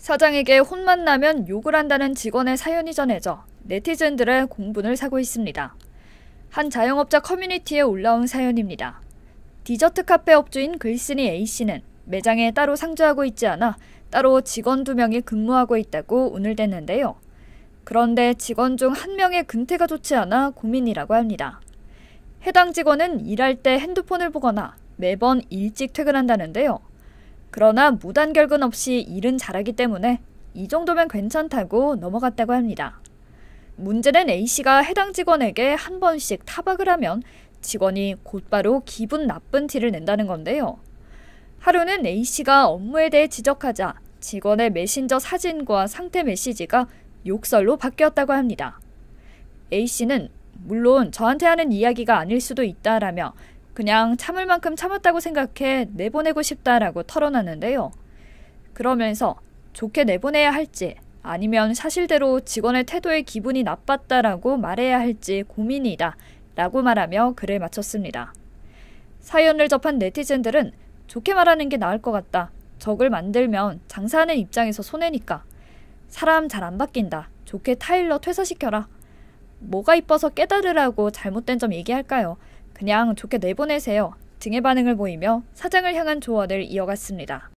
사장에게 혼만 나면 욕을 한다는 직원의 사연이 전해져 네티즌들의 공분을 사고 있습니다. 한 자영업자 커뮤니티에 올라온 사연입니다. 디저트 카페 업주인 글쓴이 A씨는 매장에 따로 상주하고 있지 않아 따로 직원 두 명이 근무하고 있다고 운을 댔는데요. 그런데 직원 중 한 명의 근태가 좋지 않아 고민이라고 합니다. 해당 직원은 일할 때 핸드폰을 보거나 매번 일찍 퇴근한다는데요. 그러나 무단결근 없이 일은 잘하기 때문에 이 정도면 괜찮다고 넘어갔다고 합니다. 문제는 A씨가 해당 직원에게 한 번씩 타박을 하면 직원이 곧바로 기분 나쁜 티를 낸다는 건데요. 하루는 A씨가 업무에 대해 지적하자 직원의 메신저 사진과 상태 메시지가 욕설로 바뀌었다고 합니다. A씨는 물론 저한테 하는 이야기가 아닐 수도 있다라며 그냥 참을 만큼 참았다고 생각해 내보내고 싶다라고 털어놨는데요. 그러면서 좋게 내보내야 할지 아니면 사실대로 직원의 태도에 기분이 나빴다라고 말해야 할지 고민이다 라고 말하며 글을 마쳤습니다. 사연을 접한 네티즌들은 좋게 말하는 게 나을 것 같다. 적을 만들면 장사하는 입장에서 손해니까. 사람 잘 안 바뀐다. 좋게 타일러 퇴사시켜라. 뭐가 이뻐서 깨달으라고 잘못된 점 얘기할까요? 그냥 좋게 내보내세요 등의 반응을 보이며 사장을 향한 조언을 이어갔습니다.